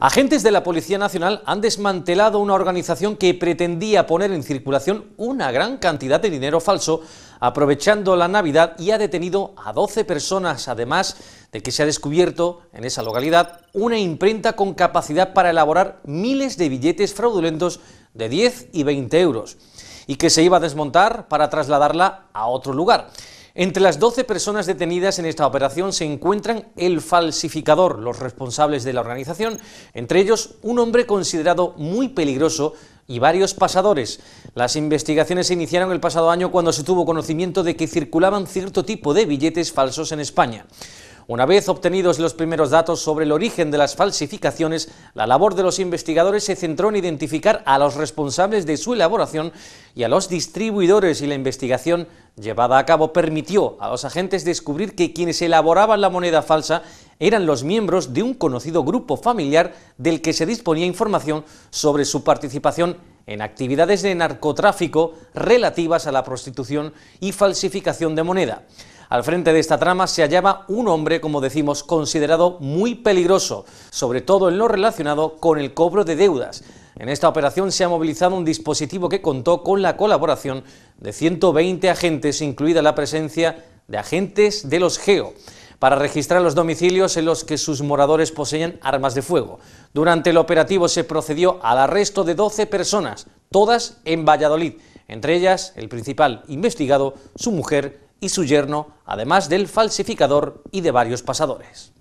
Agentes de la Policía Nacional han desmantelado una organización que pretendía poner en circulación una gran cantidad de dinero falso aprovechando la Navidad y ha detenido a 12 personas, además de que se ha descubierto en esa localidad una imprenta con capacidad para elaborar miles de billetes fraudulentos de 10 y 20 euros y que se iba a desmontar para trasladarla a otro lugar. Entre las 12 personas detenidas en esta operación se encuentran el falsificador, los responsables de la organización, entre ellos un hombre considerado muy peligroso y varios pasadores. Las investigaciones se iniciaron el pasado año cuando se tuvo conocimiento de que circulaban cierto tipo de billetes falsos en España. Una vez obtenidos los primeros datos sobre el origen de las falsificaciones, la labor de los investigadores se centró en identificar a los responsables de su elaboración y a los distribuidores y la investigación llevada a cabo permitió a los agentes descubrir que quienes elaboraban la moneda falsa eran los miembros de un conocido grupo familiar del que se disponía información sobre su participación en actividades de narcotráfico relativas a la prostitución y falsificación de moneda. Al frente de esta trama se hallaba un hombre, como decimos, considerado muy peligroso, sobre todo en lo relacionado con el cobro de deudas, en esta operación se ha movilizado un dispositivo que contó con la colaboración de 120 agentes, incluida la presencia de agentes de los GEO para registrar los domicilios en los que sus moradores poseían armas de fuego. Durante el operativo se procedió al arresto de 12 personas, todas en Valladolid, entre ellas el principal investigado, su mujer y su yerno, además del falsificador y de varios pasadores.